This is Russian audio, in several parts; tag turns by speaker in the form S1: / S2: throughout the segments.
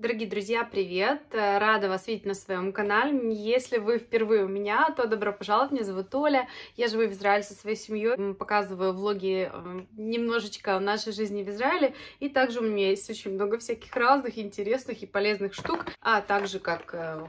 S1: Дорогие друзья, привет! Э, рада вас видеть на своем канале. Если вы впервые у меня, то добро пожаловать. Меня зовут Оля. Я живу в Израиле со своей семьей. Показываю влоги эм, немножечко нашей жизни в Израиле. И также у меня есть очень много всяких разных интересных и полезных штук, а также как э,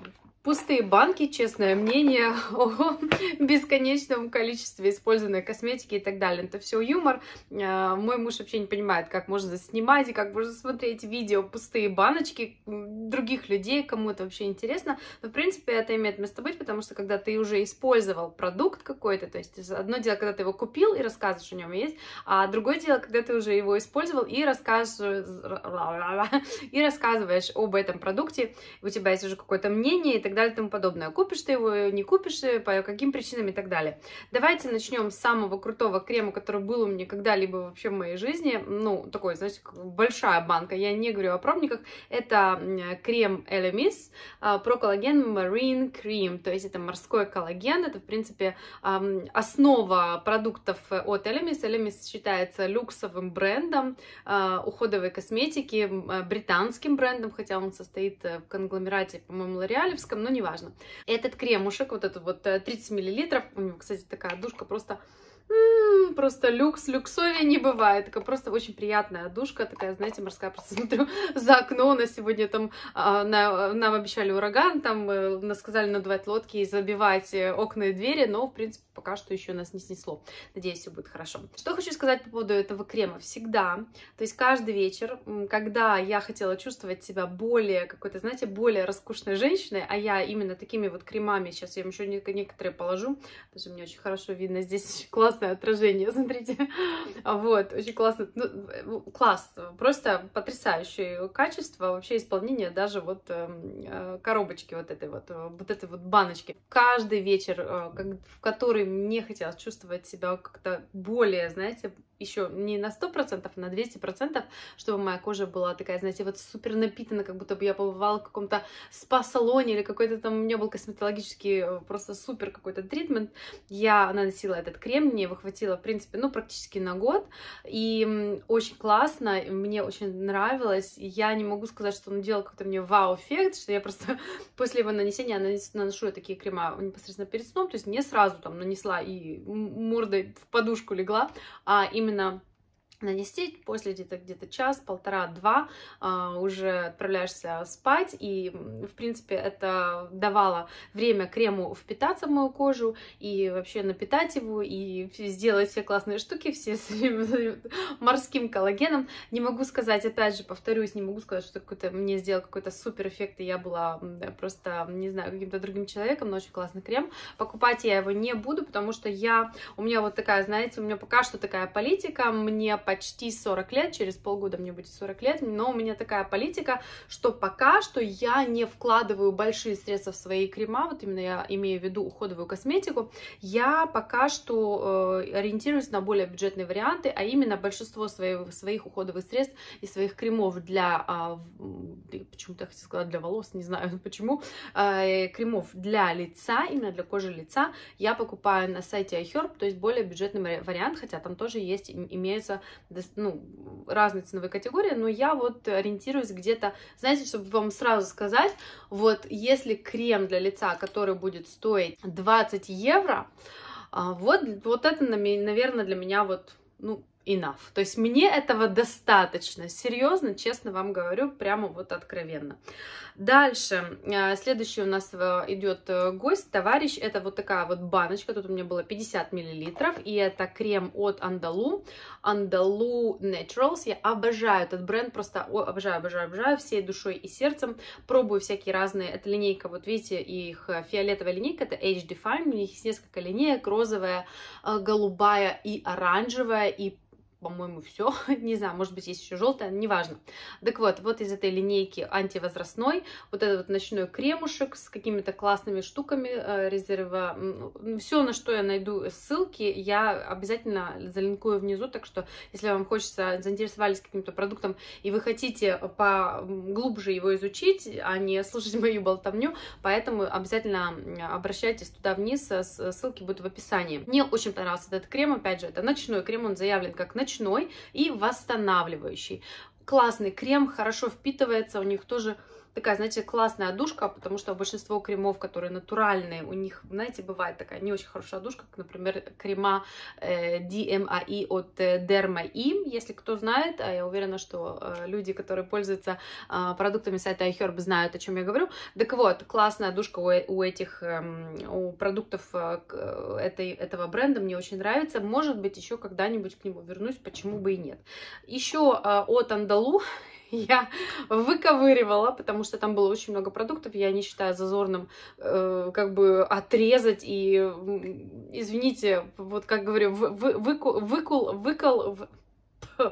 S1: Пустые банки, честное мнение, о бесконечном количестве использованной косметики и так далее. Это все юмор. Э, мой муж вообще не понимает, как можно снимать и как можно смотреть видео пустые баночки других людей, кому это вообще интересно. Но, в принципе, это имеет место быть, потому что когда ты уже использовал продукт какой-то, то есть одно дело, когда ты его купил и рассказываешь о нем есть, а другое дело, когда ты уже его использовал и рассказываешь, и рассказываешь об этом продукте, у тебя есть уже какое-то мнение и так так далее и тому подобное. Купишь ты его, не купишь, э, по каким причинам и так далее. Давайте начнем с самого крутого крема, который был у меня когда-либо вообще в моей жизни. Ну, такой, знаете, большая банка. Я не говорю о пробниках. Это э, крем Elemis а, про коллаген Marine Cream. То есть это морской коллаген. Это, в принципе, основа продуктов э, от Elemis. Elemis считается люксовым брендом а, уходовой косметики, британским брендом, хотя он состоит в конгломерате, по-моему, лореалевском, но неважно. Этот кремушек, вот этот вот 30 э, миллилитров. у него, кстати, такая душка просто просто люкс, люксове не бывает. Такая просто очень приятная душка, такая, знаете, морская. Просто смотрю за окно, на сегодня там а, на, нам обещали ураган, там э, нас сказали надувать лодки и забивать э, окна и двери, но, в принципе, пока что еще нас не снесло. Надеюсь, все будет хорошо. Что хочу сказать по поводу этого крема. Всегда, то есть каждый вечер, когда я хотела чувствовать себя более какой-то, знаете, более роскошной женщиной, а я именно такими вот кремами, сейчас я им еще некоторые положу, потому что мне очень хорошо видно здесь, очень классно классное отражение, смотрите. Вот, очень классно. Ну, класс, просто потрясающее качество вообще исполнения даже вот эм, э, коробочки вот этой вот, э, вот этой вот баночки. Каждый вечер, э, в который мне хотелось чувствовать себя как-то более, знаете, еще не на 100%, а на 200%, чтобы моя кожа была такая, знаете, вот супер напитана, как будто бы я побывала в каком-то спа-салоне или какой-то там у меня был косметологический просто супер какой-то тритмент. Я наносила этот крем, мне мне его хватило, в принципе, ну, практически на год, и очень классно, мне очень нравилось, я не могу сказать, что он делал какой-то мне вау-эффект, что я просто после его нанесения наношу я такие крема непосредственно перед сном, то есть не сразу там нанесла и мордой в подушку легла, а именно нанести, после где-то где, -то, час, полтора, два а, уже отправляешься спать, и, в принципе, это давало время крему впитаться в мою кожу, и вообще напитать его, и сделать все классные штуки, все с морским коллагеном. Не могу сказать, опять же, повторюсь, не могу сказать, что какой-то мне сделал какой-то супер эффект, и я была просто, не знаю, каким-то другим человеком, но очень классный крем. Покупать я его не буду, потому что я, у меня вот такая, знаете, у меня пока что такая политика, мне по почти 40 лет, через полгода мне будет 40 лет, но у меня такая политика, что пока что я не вкладываю большие средства в свои крема, вот именно я имею в виду уходовую косметику, я пока что э, ориентируюсь на более бюджетные варианты, а именно большинство своих, своих уходовых средств и своих кремов для, э, почему-то я хотела сказать, для волос, не знаю почему, а, э, кремов для лица, именно для кожи лица, я покупаю на сайте iHerb, то есть более бюджетный вариант, хотя там тоже есть, имеются ну, разные ценовые категории, но я вот ориентируюсь где-то, знаете, чтобы вам сразу сказать, вот если крем для лица, который будет стоить 20 евро, а, вот, вот это, наверное, для меня вот ну, enough. То есть мне этого достаточно. Серьезно, честно вам говорю, прямо вот откровенно. Дальше, э, следующий у нас э, идет э, гость, товарищ. Это вот такая вот баночка. Тут у меня было 50 миллилитров. И это крем от Andalou. Andalou Naturals. Я обожаю этот бренд. Просто обожаю, обожаю, обожаю всей душой и сердцем. Пробую всякие разные. Это линейка, вот видите, их фиолетовая линейка. Это Age Define. У них есть несколько линеек. Розовая, голубая и оранжевая. И по-моему, все. Не знаю, может быть, есть еще желтая, неважно. Так вот, вот из этой линейки антивозрастной, вот этот вот ночной кремушек с какими-то классными штуками э, резерва. Все, на что я найду ссылки, я обязательно залинкую внизу, так что, если вам хочется, заинтересовались каким-то продуктом, и вы хотите поглубже его изучить, а не слушать мою болтовню, поэтому обязательно обращайтесь туда вниз, э, ссылки будут в описании. Мне очень понравился этот крем, опять же, это ночной крем, он заявлен как ночной ночной и восстанавливающий. Классный крем, хорошо впитывается, у них тоже такая, знаете, классная одушка, потому что большинство кремов, которые натуральные, у них, знаете, бывает такая не очень хорошая одушка, как, например, крема э, DMAI эм а от э, Derma Im, если кто знает, а я уверена, что э, люди, которые пользуются э, продуктами сайта iHerb, знают, о чем я говорю. Так вот, классная одушка у, у этих, э, у продуктов э, э, этой, этого бренда мне очень нравится, может быть, еще когда-нибудь к нему вернусь, почему бы и нет. Еще э, от Андалу я выковыривала, потому что там было очень много продуктов, я не считаю зазорным э, как бы отрезать и, извините, вот как говорю, вы, вы, выкул, выкол... выкол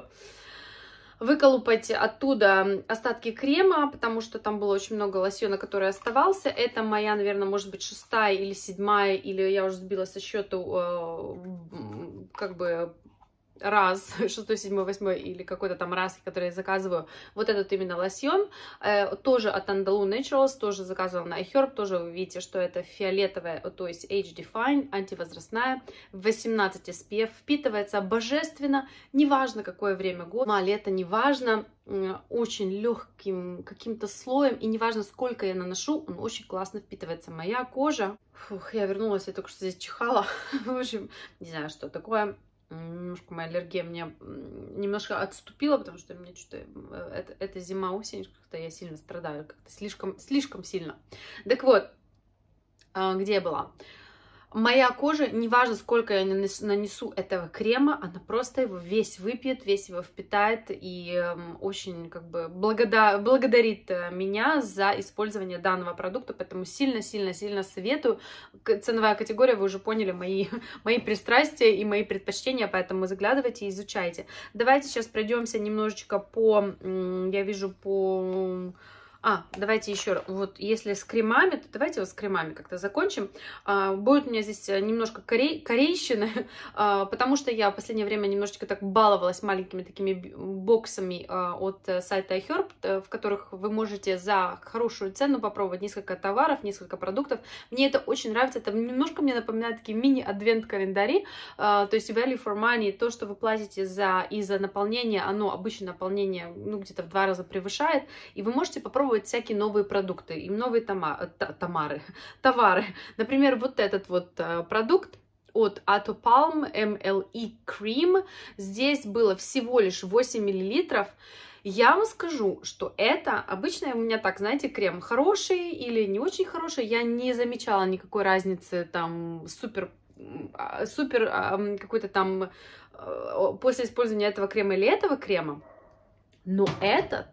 S1: выколупать оттуда остатки крема, потому что там было очень много лосьона, который оставался. Это моя, наверное, может быть, шестая или седьмая, или я уже сбила со счету, э, как бы, раз, 6, 7, 8 или какой-то там раз, который я заказываю, вот этот именно лосьон, э, тоже от Andalou Naturals, тоже заказывал на iHerb, тоже вы видите, что это фиолетовая, то есть Age Define, антивозрастная, 18 SPF, впитывается божественно, неважно какое время года, ну, а лето неважно, очень легким каким-то слоем, и неважно, сколько я наношу, он очень классно впитывается. Моя кожа... Фух, я вернулась, я только что здесь чихала. В общем, не знаю, что такое немножко моя аллергия мне немножко отступила, потому что мне что-то это, это зима, осень, как-то я сильно страдаю, как-то слишком, слишком сильно. Так вот, а, где я была? Моя кожа, неважно, сколько я нанесу этого крема, она просто его весь выпьет, весь его впитает и эм, очень как бы благода... благодарит э, меня за использование данного продукта, поэтому сильно-сильно-сильно советую. Ценовая категория, вы уже поняли мои, мои пристрастия и мои предпочтения, поэтому заглядывайте и изучайте. Давайте сейчас пройдемся немножечко по, я вижу, по а, давайте еще раз. Вот если с кремами, то давайте вот с кремами как-то закончим. А, будет у меня здесь э, немножко корей, корейщины, а, потому что я в последнее время немножечко так баловалась маленькими такими боксами а, от э, сайта iHerb, э, в которых вы можете за хорошую цену попробовать несколько товаров, несколько продуктов. Мне это очень нравится. Это немножко мне напоминает такие мини-адвент-календари, а, то есть value for money, то, что вы платите за и за наполнение, оно обычно наполнение, ну, где-то в два раза превышает, и вы можете попробовать попробовать всякие новые продукты, и новые тома, э, тамары, товары. Например, вот этот вот э, продукт от Atopalm MLE Cream. Здесь было всего лишь 8 миллилитров. Я вам скажу, что это обычно у меня так, знаете, крем хороший или не очень хороший. Я не замечала никакой разницы там супер а, супер а, какой-то там э, после использования этого крема или этого крема. Но этот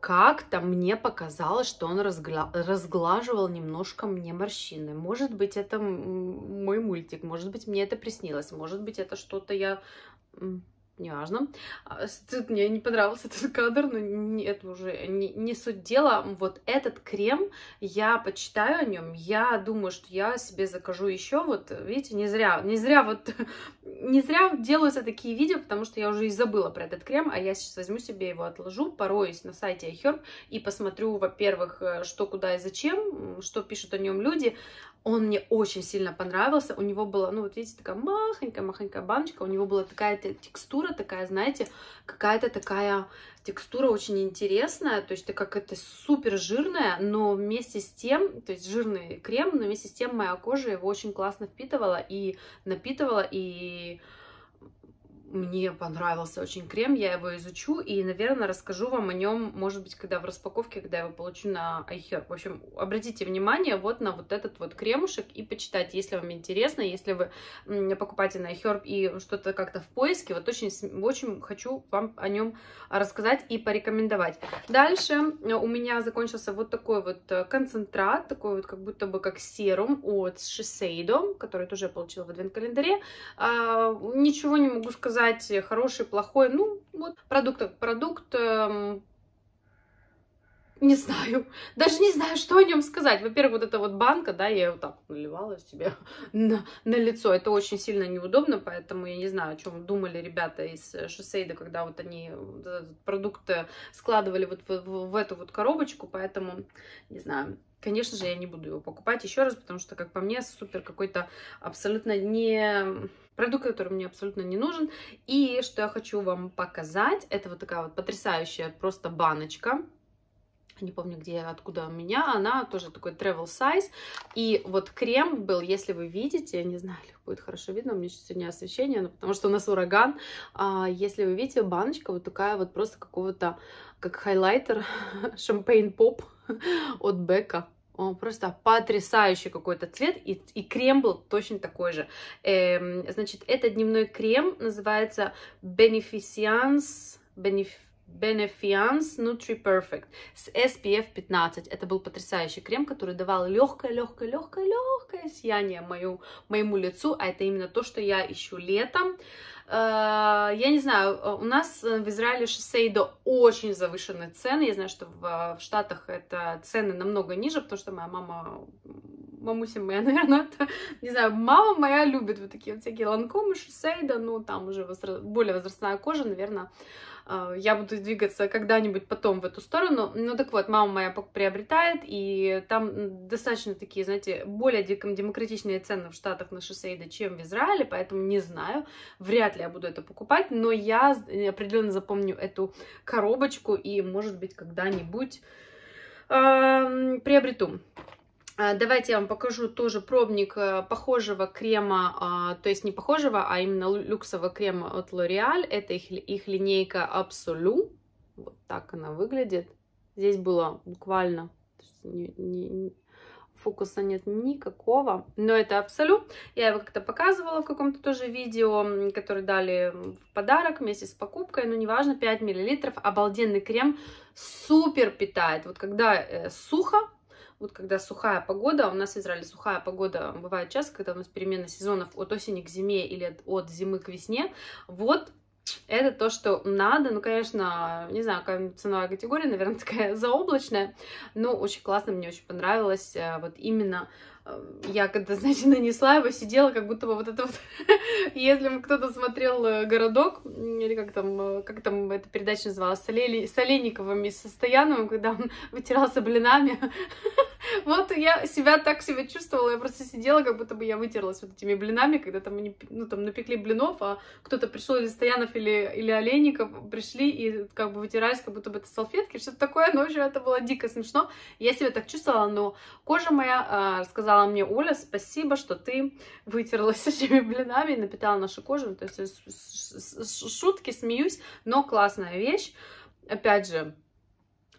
S1: как-то мне показалось, что он разгла... разглаживал немножко мне морщины. Может быть, это мой мультик, может быть, мне это приснилось, может быть, это что-то я неважно. А, тут мне не понравился этот кадр, но это уже не, не суть дела. Вот этот крем, я почитаю о нем, я думаю, что я себе закажу еще. Вот, видите, не зря, не зря вот, не зря делаются такие видео, потому что я уже и забыла про этот крем, а я сейчас возьму себе его, отложу, пороюсь на сайте iHerb и посмотрю, во-первых, э, что, куда и зачем, что пишут о нем люди, он мне очень сильно понравился. У него была, ну вот видите, такая махонькая-махонькая баночка. У него была такая текстура, такая, знаете, какая-то такая текстура очень интересная. То есть это как это супер жирная, но вместе с тем, то есть жирный крем, но вместе с тем моя кожа его очень классно впитывала и напитывала, и мне понравился очень крем, я его изучу и, наверное, расскажу вам о нем, может быть, когда в распаковке, когда я его получу на iHerb. В общем, обратите внимание вот на вот этот вот кремушек и почитайте, если вам интересно, если вы покупаете на iHerb и что-то как-то в поиске, вот очень, очень хочу вам о нем рассказать и порекомендовать. Дальше э, у меня закончился вот такой вот э, концентрат, такой вот как будто бы как серум от Shiseido, который тоже я получила в адвент-календаре. А, ничего не могу сказать сказать, хороший, плохой, ну, вот, продукт как продукт, эм, не знаю, даже не знаю, что о нем сказать. Во-первых, вот эта вот банка, да, я вот так наливала себе на, на лицо. Это очень сильно неудобно, поэтому я не знаю, о чем думали ребята из э, Шосейда, когда вот они э, продукты э, складывали вот в, в, в эту вот коробочку, поэтому, не знаю, конечно же, я не буду его покупать еще раз, потому что, как по мне, супер какой-то абсолютно не продукт, который мне абсолютно не нужен. И что я хочу вам показать, это вот такая вот потрясающая просто баночка не помню, где, откуда у меня, она тоже такой travel size, и вот крем был, если вы видите, я не знаю, будет хорошо видно, у меня сегодня освещение, но ну, потому что у нас ураган, а, если вы видите, баночка вот такая вот просто какого-то, как хайлайтер, шампейн-поп от Бека, он просто потрясающий какой-то цвет, и, и крем был точно такой же. Эм, значит, это дневной крем, называется Beneficians, Benefiance Nutri Perfect с SPF 15. Это был потрясающий крем, который давал легкое, легкое, легкое, легкое сияние мою, моему лицу, а это именно то, что я ищу летом. Э, я не знаю, э, у нас э, в Израиле шосейдо очень завышенные цены. Я знаю, что в, в Штатах это цены намного ниже, потому что моя мама, мамуся моя, наверное, это, не знаю, мама моя любит вот такие вот всякие ланкомы, шосейдо, ну, там уже возра... более возрастная кожа, наверное, я буду двигаться когда-нибудь потом в эту сторону. Ну, так вот, мама моя приобретает, и там достаточно такие, знаете, более демократичные цены в Штатах на шосейдо, чем в Израиле, поэтому не знаю, вряд ли ли я буду это покупать, но я э, определенно запомню эту коробочку и, может быть, когда-нибудь эм, э, приобрету. Давайте я вам покажу тоже пробник э, похожего крема, а, то есть не похожего, а именно люксового крема от L'Oreal. Это их, их линейка Absolu. Вот так она выглядит. Здесь было буквально... Не, не, фокуса нет никакого, но это абсолют. Я его как-то показывала в каком-то тоже видео, который дали в подарок вместе с покупкой, но неважно, 5 мл, обалденный крем, супер питает. Вот когда э, сухо, вот когда сухая погода, у нас в Израиле сухая погода бывает часто, когда у нас перемена сезонов от осени к зиме или от, от зимы к весне, вот это то, что надо. Ну, конечно, не знаю, какая ценовая категория, наверное, такая заоблачная, но очень классно, мне очень понравилось э, вот именно Эм, я когда, значит, нанесла его, сидела, как будто бы вот это вот... Если кто-то смотрел э, «Городок», или как там, э, как там эта передача называлась, с, Оле... с Олейниковым и со Стояновым, когда он вытирался блинами. вот я себя так себя чувствовала, я просто сидела, как будто бы я вытерлась вот этими блинами, когда там они, ну, там напекли блинов, а кто-то пришел или Стоянов, или, или Олейников, пришли и как бы вытирались, как будто бы это салфетки, что-то такое, но в это было дико смешно. Я себя так чувствовала, но кожа моя э, рассказала сказала мне, Оля, спасибо, что ты вытерлась этими блинами и напитала нашу кожу. То есть шутки, смеюсь, но классная вещь. Опять же,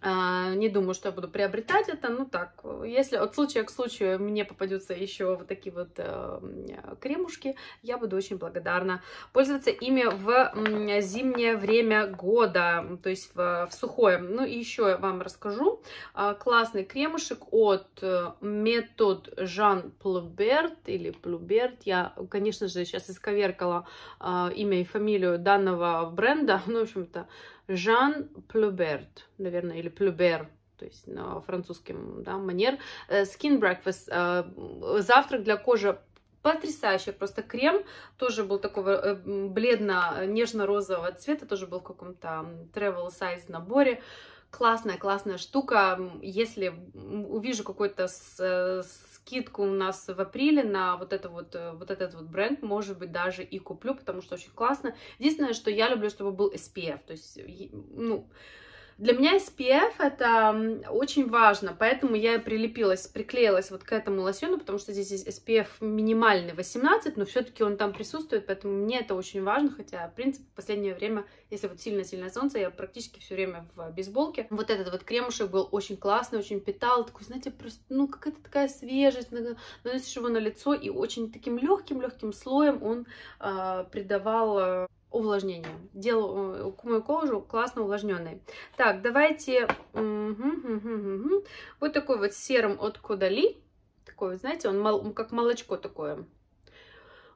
S1: а, не думаю, что я буду приобретать это, ну так, если от случая к случаю мне попадются еще вот такие вот эм, кремушки, я буду очень благодарна пользоваться ими в зимнее время года, то есть в, в сухое. Ну и еще я вам расскажу а, классный кремушек от э, метод Жан Плуберт или Плуберт, я, конечно же, сейчас исковеркала а, имя и фамилию данного бренда, ну, в общем-то, Жан Плюберт, наверное, или Плюбер, то есть на французском да, манер. Э, skin Breakfast, э, завтрак для кожи потрясающий, Просто крем тоже был такого э, бледно-нежно-розового цвета, тоже был в каком-то travel size наборе. Классная, классная штука. Если увижу какой-то скидку у нас в апреле на вот, это вот, э, вот этот вот бренд, может быть, даже и куплю, потому что очень классно. Единственное, что я люблю, чтобы был SPF, то есть, ну, для меня SPF это очень важно, поэтому я прилепилась, приклеилась вот к этому лосьону, потому что здесь есть SPF минимальный 18, но все-таки он там присутствует, поэтому мне это очень важно, хотя, в принципе, в последнее время, если вот сильно-сильное солнце, я практически все время в бейсболке. Вот этот вот кремушек был очень классный, очень питал, такой, знаете, просто, ну, какая-то такая свежесть, наносишь его на лицо, и очень таким легким-легким слоем он э, придавал а, увлажнение. Делаю э, мою кожу классно увлажненной. Так, давайте вот такой вот серым от Кодали. Такой, знаете, он как молочко такое.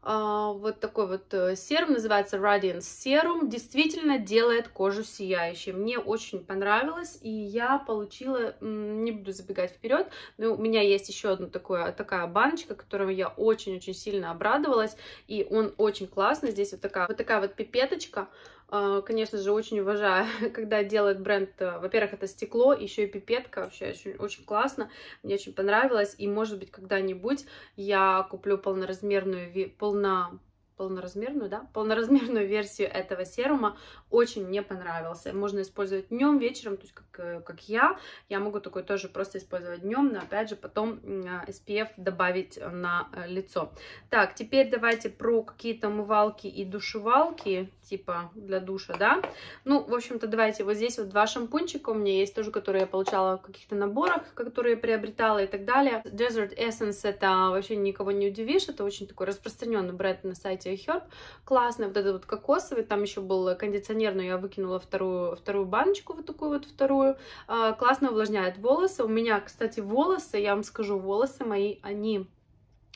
S1: А, вот такой вот э, серум, называется Radiance Serum, действительно делает кожу сияющей. Мне очень понравилось, и я получила, не буду забегать вперед, но у меня есть еще одна такое, такая баночка, которую я очень-очень сильно обрадовалась, и он очень классный, здесь вот такая вот, такая вот пипеточка, а, конечно же, очень уважаю, когда делает бренд, э, во-первых, это стекло, еще и пипетка, вообще очень, очень классно, мне очень понравилось, и, может быть, когда-нибудь я куплю полноразмерную, полно, полноразмерную, да, полноразмерную версию этого серума, очень мне понравился, можно использовать днем, вечером, то есть, как, э, как я, я могу такой тоже просто использовать днем, но, опять же, потом э, SPF добавить на лицо. Так, теперь давайте про какие-то умывалки и душевалки, типа для душа, да. Ну, в общем-то, давайте, вот здесь вот два шампунчика у меня есть тоже, которые я получала в каких-то наборах, которые приобретала и так далее. Desert Essence это вообще никого не удивишь, это очень такой распространенный бренд на сайте Herb, классный, вот этот вот кокосовый, там еще был кондиционер, но я выкинула вторую, вторую баночку, вот такую вот вторую, а, классно увлажняет волосы, у меня, кстати, волосы, я вам скажу, волосы мои, они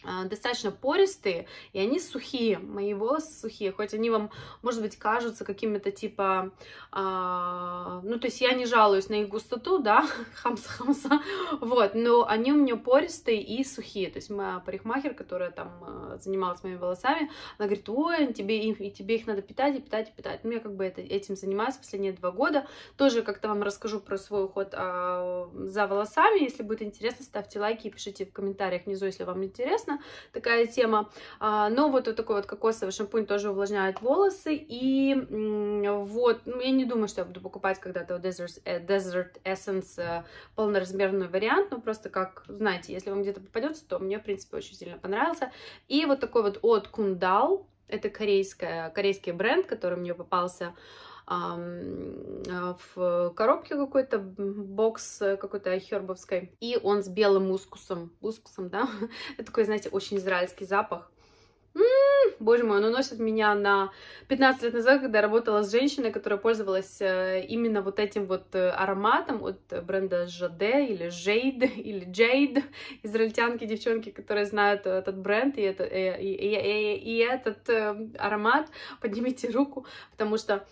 S1: а, достаточно пористые, и они сухие, мои волосы сухие, хоть они вам, может быть, кажутся какими-то типа, э, ну, то есть я не жалуюсь на их густоту, да, хамса-хамса, вот, но они у меня пористые и сухие, то есть моя парикмахер, которая там а, занималась моими волосами, она говорит, ой, тебе, и тебе их надо питать, и питать, и питать, ну, я как бы это, этим занимаюсь последние два года, тоже как-то вам расскажу про свой уход э, за волосами, если будет интересно, ставьте лайки и пишите в комментариях внизу, если вам интересно, интересно, такая тема. А, но вот, вот такой вот кокосовый шампунь тоже увлажняет волосы. И вот, ну, я не думаю, что я буду покупать когда-то Desert, э, Desert Essence э, полноразмерный вариант, но ну, просто как, знаете, если вам где-то попадется, то мне, в принципе, очень сильно понравился. И вот такой вот от Kundal это корейская, корейский бренд, который мне попался а, в коробке какой-то, бокс э, какой-то хербовской, и он с белым мускусом, мускусом, да, такой, знаете, очень израильский запах, боже мой, он уносит меня на 15 лет назад, когда работала с женщиной, которая пользовалась э, именно вот этим вот э, ароматом от бренда Жаде или Жейд, или Джейд, израильтянки, девчонки, которые знают этот бренд и, это, э, и, и, и, и этот аромат, поднимите руку, потому что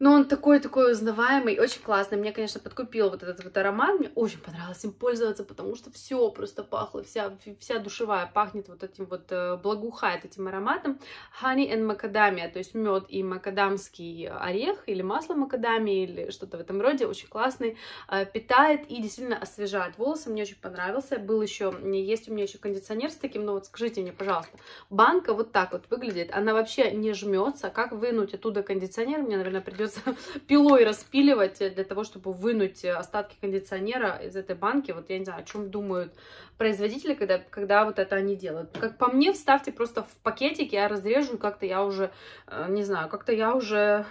S1: но он такой-такой узнаваемый, очень классный. мне конечно, подкупил вот этот вот аромат. Мне очень понравилось им пользоваться, потому что все просто пахло, вся, вся душевая пахнет вот этим вот э, благоухает этим ароматом. Honey and macadamia, то есть мед и макадамский орех или масло макадамии или что-то в этом роде. Очень классный, э, питает и действительно освежает волосы. Мне очень понравился. Был еще, есть у меня еще кондиционер с таким, но ну вот скажите мне, пожалуйста, банка вот так вот выглядит. Она вообще не жмется. Как вынуть оттуда кондиционер? Мне, наверное, придется придется пилой распиливать для того, чтобы вынуть остатки кондиционера из этой банки. Вот я не знаю, о чем думают производители, когда, когда вот это они делают. Как по мне, вставьте просто в пакетик, я разрежу, и как-то я уже, э, не знаю, как-то я уже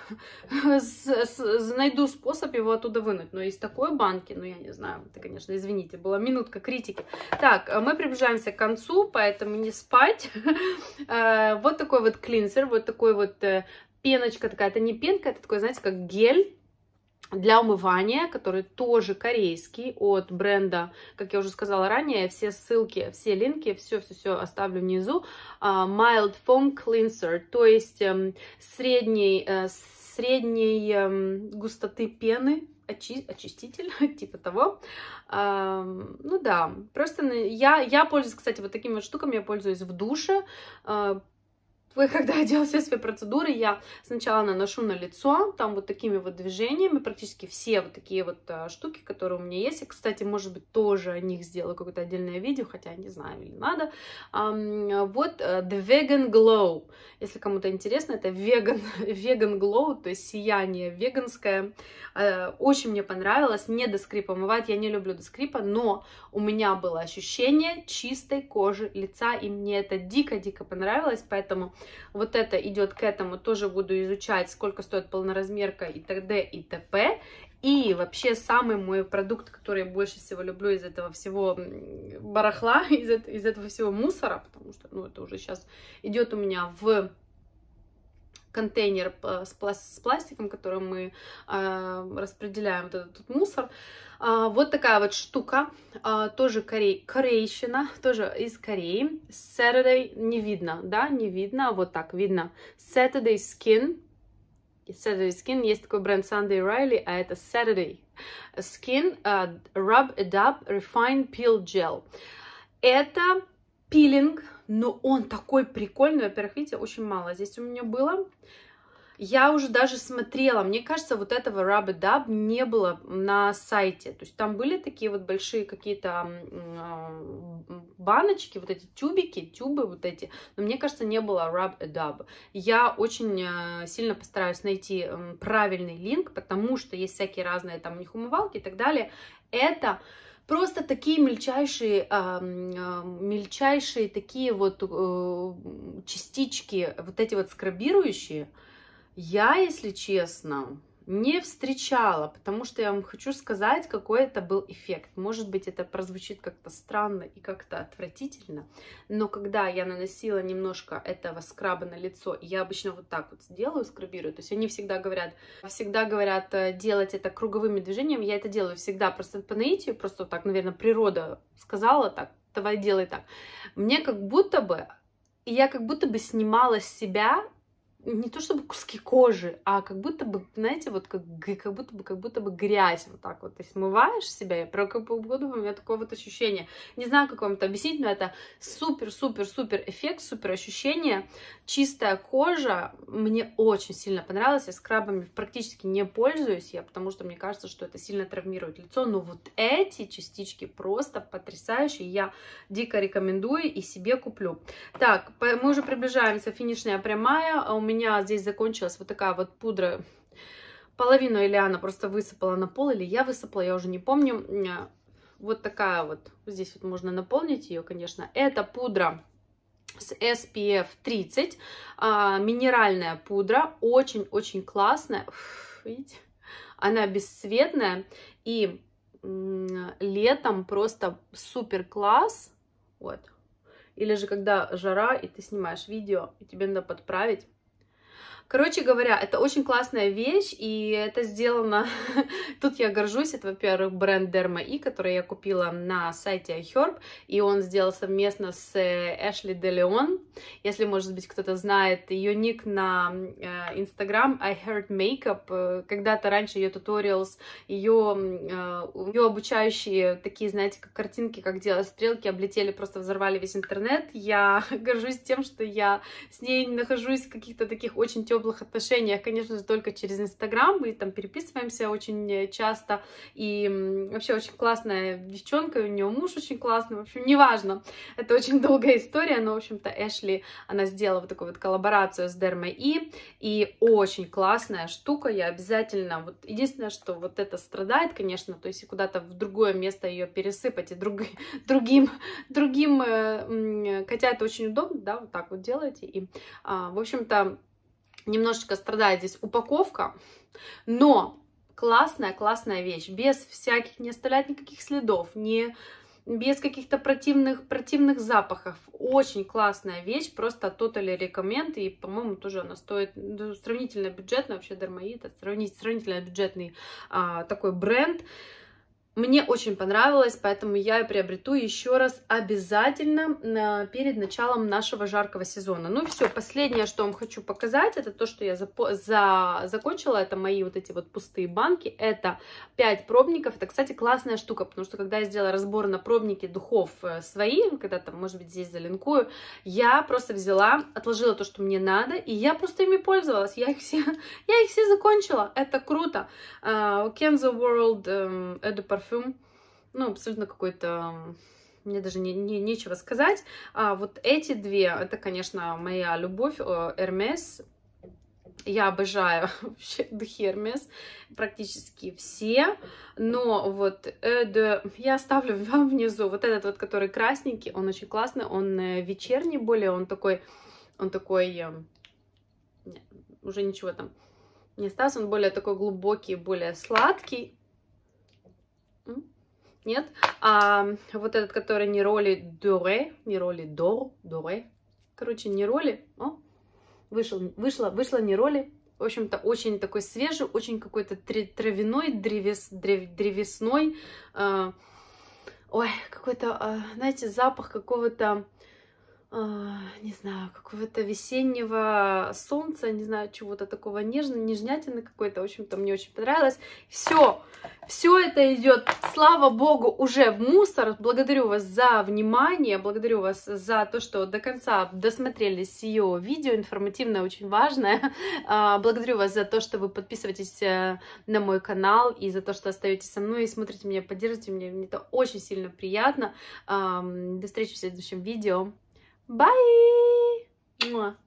S1: найду способ его оттуда вынуть. Но из такой банки, ну я не знаю, это, конечно, извините, была минутка критики. Так, э, мы приближаемся к концу, поэтому не спать. Э, вот такой вот клинсер, вот такой вот пеночка такая, это не пенка, это такой, знаете, как гель для умывания, который тоже корейский от бренда, как я уже сказала ранее, все ссылки, все линки, все-все-все оставлю внизу, а, Mild Foam Cleanser, то есть эм, э, средней, средней эм, густоты пены, очи очиститель, типа того. ну да, просто я, я пользуюсь, кстати, вот такими вот штуками, я пользуюсь в душе, а, когда я делала все свои процедуры, я сначала наношу на лицо, там вот такими вот движениями, практически все вот такие вот э, штуки, которые у меня есть. Я, кстати, может быть, тоже о них сделаю какое-то отдельное видео, хотя не знаю, или надо. Вот э, The Vegan Glow. Если кому-то интересно, это vegan, vegan Glow, то есть сияние веганское. Э, очень мне понравилось. Не до скрипа умывает, я не люблю до скрипа, но у меня было ощущение чистой кожи лица, и мне это дико-дико понравилось, поэтому вот это идет к этому, тоже буду изучать, сколько стоит полноразмерка и т.д. и т.п. И вообще самый мой продукт, который я больше всего люблю из этого всего барахла, из, из этого всего мусора, потому что ну, это уже сейчас идет у меня в контейнер с, пла с пластиком, которым мы э, распределяем вот этот, этот мусор. А, вот такая вот штука, а, тоже корей, корейщина, тоже из Кореи. Saturday не видно, да, не видно, вот так видно. Saturday Skin, Saturday Skin, есть такой бренд Sunday Riley, а это Saturday Skin uh, Rub It Up Refine Peel Gel. Это пилинг, но он такой прикольный. Во-первых, видите, очень мало здесь у меня было. Я уже даже смотрела, мне кажется, вот этого Rub Dub не было на сайте. То есть там были такие вот большие какие-то а, баночки, вот эти тюбики, тюбы вот эти. Но мне кажется, не было Rub Dub. Я очень э, сильно постараюсь найти правильный линк, потому что есть всякие разные там у них умывалки и так далее. Это Просто такие мельчайшие, а, мельчайшие такие вот э, частички, вот эти вот скрабирующие, я, если честно, не встречала, потому что я вам хочу сказать, какой это был эффект. Может быть, это прозвучит как-то странно и как-то отвратительно, но когда я наносила немножко этого скраба на лицо, я обычно вот так вот сделаю, скрабирую, то есть они всегда говорят, всегда говорят э, делать это круговыми движениями, я это делаю всегда просто по наитию, просто так, наверное, природа сказала так, давай делай так. Мне как будто бы, я как будто бы снимала с себя не то чтобы куски кожи, а как будто бы, знаете, вот как, как будто бы, как будто бы грязь вот так вот. Ты смываешь себя, я про полгода у меня такое вот ощущение. Не знаю, как вам это объяснить, но это супер-супер-супер эффект, супер ощущение. Чистая кожа мне очень сильно понравилась. Я скрабами практически не пользуюсь я, потому что мне кажется, что это сильно травмирует лицо. Но вот эти частички просто потрясающие. Я дико рекомендую и себе куплю. Так, мы уже приближаемся финишная прямая. А у меня меня здесь закончилась вот такая вот пудра. Половину или она просто высыпала на пол, или я высыпала, я уже не помню. Вот такая вот. Здесь вот можно наполнить ее, конечно. Это пудра с SPF 30. А, минеральная пудра. Очень-очень классная. Фу, видите? Она бесцветная. И летом просто супер класс. Вот. Или же когда жара, и ты снимаешь видео, и тебе надо подправить. Короче говоря, это очень классная вещь, и это сделано... Тут я горжусь, это, во-первых, бренд Derma E, который я купила на сайте iHerb, и он сделал совместно с Эшли Де Если, может быть, кто-то знает, ее ник на Инстаграм э, I Heard Makeup. Э, когда-то раньше ее туториалс, ее, э, ее обучающие такие, знаете, как картинки, как делать стрелки, облетели, просто взорвали весь интернет. Я горжусь тем, что я с ней нахожусь в каких-то таких очень темных теплых отношениях, конечно же, только через Инстаграм. Мы там переписываемся очень э, часто. И вообще очень классная девчонка, у нее муж очень классный. В общем, неважно. Это очень долгая история, но, в общем-то, Эшли, она сделала вот такую вот коллаборацию с Дерма И. И очень классная штука. Я обязательно... Вот единственное, что вот это страдает, конечно, то есть куда-то в другое место ее пересыпать и друг, другим, другим хотя э, это очень удобно, да, вот так вот делаете. И, а, в общем-то, немножечко страдает здесь упаковка, но классная-классная вещь, без всяких, не оставляет никаких следов, не без каких-то противных, противных запахов. Очень классная вещь, просто totally рекоменд, и, по-моему, тоже она стоит сравнительно бюджетно, вообще Дермаид, а сравнительно бюджетный а, такой бренд. Мне очень понравилось, поэтому я и приобрету еще раз обязательно перед началом нашего жаркого сезона. Ну все, последнее, что вам хочу показать, это то, что я за, за, закончила. Это мои вот эти вот пустые банки. Это 5 пробников. Это, кстати, классная штука, потому что когда я сделала разбор на пробники духов э, свои, когда там, может быть, здесь залинкую, я просто взяла, отложила то, что мне надо, и я просто ими пользовалась. Я их все, я их все закончила. Это круто. Uh, Kenzo World um, Edu Parfum парфюм. Ну, абсолютно какой-то мне даже не, не, нечего сказать. А вот эти две, это, конечно, моя любовь, Hermes. Э, я обожаю вообще духи Hermes, практически все, но вот de, э, я оставлю вам внизу вот этот вот, который красненький, он очень классный, он э, вечерний более, он такой, он такой, нет, уже ничего там не осталось, он более такой глубокий, более сладкий, нет. А вот этот, который не роли дуре, не роли до, дуре, короче, не роли, о, вышел, вышла, вышла не роли. В общем-то, очень такой свежий, очень какой-то травяной, древес, древ, древесной, э, ой, какой-то, э, знаете, запах какого-то а, не знаю, какого-то весеннего солнца, не знаю, чего-то такого нежного, нежнятины какой-то, в общем-то, мне очень понравилось. Все, все это идет, слава богу, уже в мусор. Благодарю вас за внимание, благодарю вас за то, что до конца досмотрели ее видео, информативное, очень важное. А, благодарю вас за то, что вы подписываетесь э, на мой канал и за то, что остаетесь со мной и смотрите меня, поддержите меня, мне это очень сильно приятно. До встречи в следующем видео. Bye. Mwah.